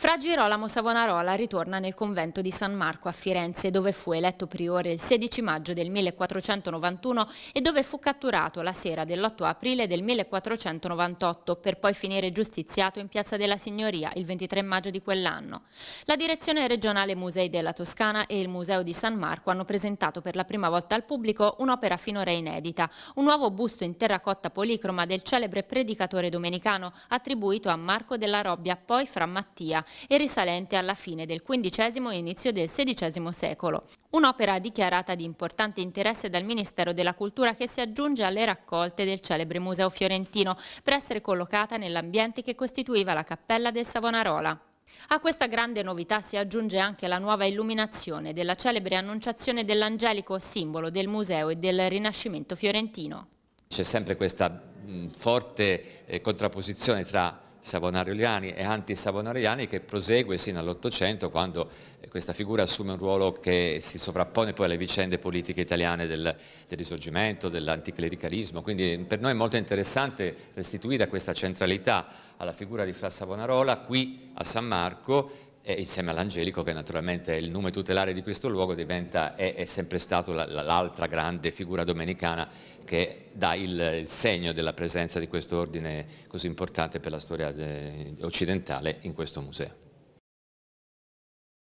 Fra Girolamo Savonarola ritorna nel convento di San Marco a Firenze dove fu eletto priore il 16 maggio del 1491 e dove fu catturato la sera dell'8 aprile del 1498 per poi finire giustiziato in Piazza della Signoria il 23 maggio di quell'anno. La direzione regionale Musei della Toscana e il Museo di San Marco hanno presentato per la prima volta al pubblico un'opera finora inedita, un nuovo busto in terracotta policroma del celebre predicatore domenicano attribuito a Marco della Robbia, poi fra Mattia e risalente alla fine del XV e inizio del XVI secolo. Un'opera dichiarata di importante interesse dal Ministero della Cultura che si aggiunge alle raccolte del celebre Museo Fiorentino per essere collocata nell'ambiente che costituiva la Cappella del Savonarola. A questa grande novità si aggiunge anche la nuova illuminazione della celebre annunciazione dell'Angelico, simbolo del museo e del Rinascimento fiorentino. C'è sempre questa forte eh, contrapposizione tra savonaroliani e anti antisavonaroliani che prosegue sino all'Ottocento quando eh, questa figura assume un ruolo che si sovrappone poi alle vicende politiche italiane del, del risorgimento, dell'anticlericalismo, quindi mm, per noi è molto interessante restituire questa centralità alla figura di Fra Savonarola qui a San Marco e insieme all'Angelico che naturalmente è il nome tutelare di questo luogo diventa, è, è sempre stato l'altra grande figura domenicana che dà il, il, segno della presenza di questo ordine così importante per la storia occidentale in questo museo.